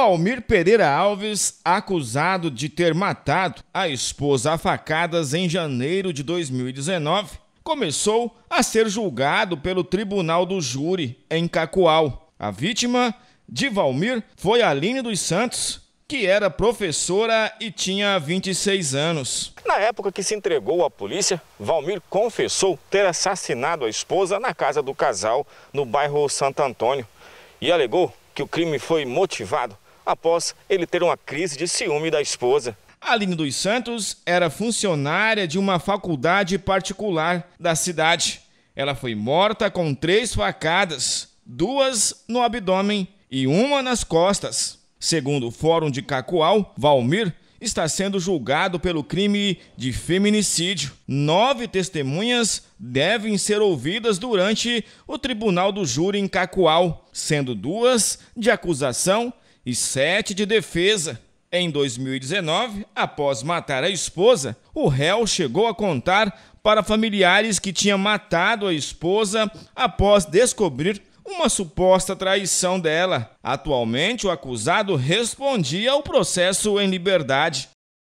Valmir Pereira Alves, acusado de ter matado a esposa a facadas em janeiro de 2019, começou a ser julgado pelo Tribunal do Júri em Cacoal. A vítima de Valmir foi Aline dos Santos, que era professora e tinha 26 anos. Na época que se entregou à polícia, Valmir confessou ter assassinado a esposa na casa do casal no bairro Santo Antônio e alegou que o crime foi motivado após ele ter uma crise de ciúme da esposa. Aline dos Santos era funcionária de uma faculdade particular da cidade. Ela foi morta com três facadas, duas no abdômen e uma nas costas. Segundo o Fórum de Cacoal, Valmir está sendo julgado pelo crime de feminicídio. Nove testemunhas devem ser ouvidas durante o tribunal do júri em Cacoal, sendo duas de acusação e sete de defesa. Em 2019, após matar a esposa, o réu chegou a contar para familiares que tinha matado a esposa após descobrir uma suposta traição dela. Atualmente, o acusado respondia ao processo em liberdade.